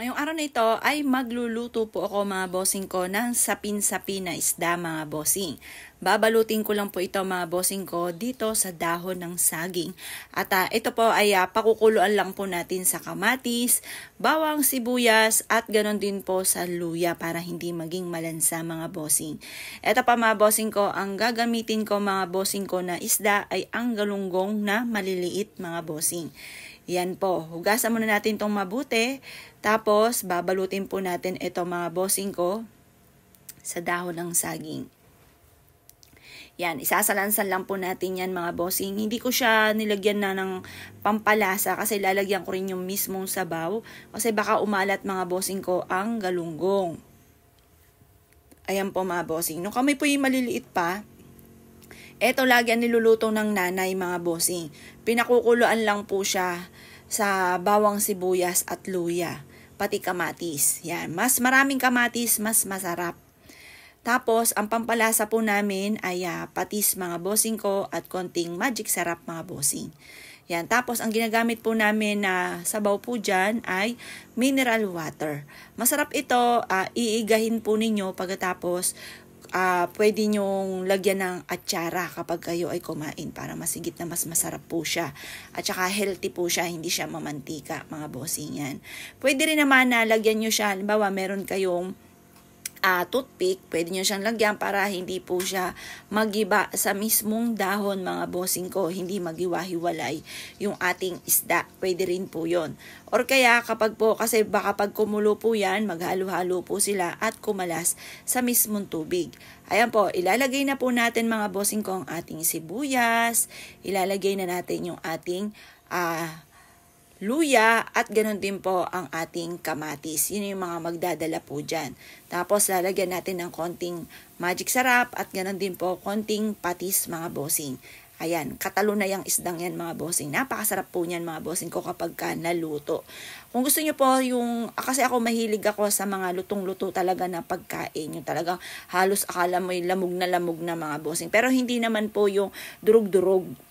Ngayong araw na ito ay magluluto po ako mga bossing ko ng sapin-sapin na isda mga bossing. Babalutin ko lang po ito mga bossing ko dito sa dahon ng saging. At uh, ito po ay uh, pakukuluan lang po natin sa kamatis, bawang sibuyas at ganon din po sa luya para hindi maging malansa mga bossing. Ito pa mga bossing ko, ang gagamitin ko mga bossing ko na isda ay ang galunggong na maliliit mga bossing. Yan po, hugasan muna natin tong mabuti. Tapos tapos, babalutin po natin ito mga bossing ko sa dahon ng saging. Yan, isasalansan lang po natin yan mga bossing. Hindi ko siya nilagyan na ng pampalasa kasi lalagyan ko rin yung mismong sabaw. Kasi baka umalat mga bossing ko ang galunggong. Ayan po mga bossing. Nung kami po yung maliliit pa, eto lagi ang niluluto ng nanay mga bossing. Pinakukuluan lang po siya sa bawang sibuyas at luya pati kamatis. Yan, mas maraming kamatis, mas masarap. Tapos, ang pampalasa po namin ay uh, patis mga bossing ko at konting magic sarap mga bossing. Yan. Tapos, ang ginagamit po namin na uh, sabaw po dyan ay mineral water. Masarap ito. Uh, iigahin po ninyo pagkatapos uh, pwede nyong lagyan ng atsara kapag kayo ay kumain para masigit na mas masarap po siya. At saka healthy po siya, hindi siya mamantika, mga bossing yan. Pwede rin naman na lagyan nyo siya, halimbawa meron kayong uh, toothpick, pwede nyo siyang lagyan para hindi po siya magiba sa mismong dahon mga bossing ko, hindi magiwahiwalay yung ating isda. Pwede rin po yon. Or kaya kapag po, kasi baka pag kumulo po yan, maghalo-halo po sila at kumalas sa mismong tubig. Ayan po, ilalagay na po natin mga bossing ko ang ating sibuyas, ilalagay na natin yung ating uh, luya at ganun din po ang ating kamatis. Yun yung mga magdadala po dyan. Tapos lalagyan natin ng konting magic sarap at ganun din po konting patis mga bossing. Ayan, katalo na yung isdang yan mga bossing. Napakasarap po niyan mga bossing ko kapag ka naluto. Kung gusto niyo po yung, ah, kasi ako mahilig ako sa mga lutong-luto talaga na pagkain. Yung talagang halos akala mo yung lamog na lamog na mga bossing. Pero hindi naman po yung durug-durug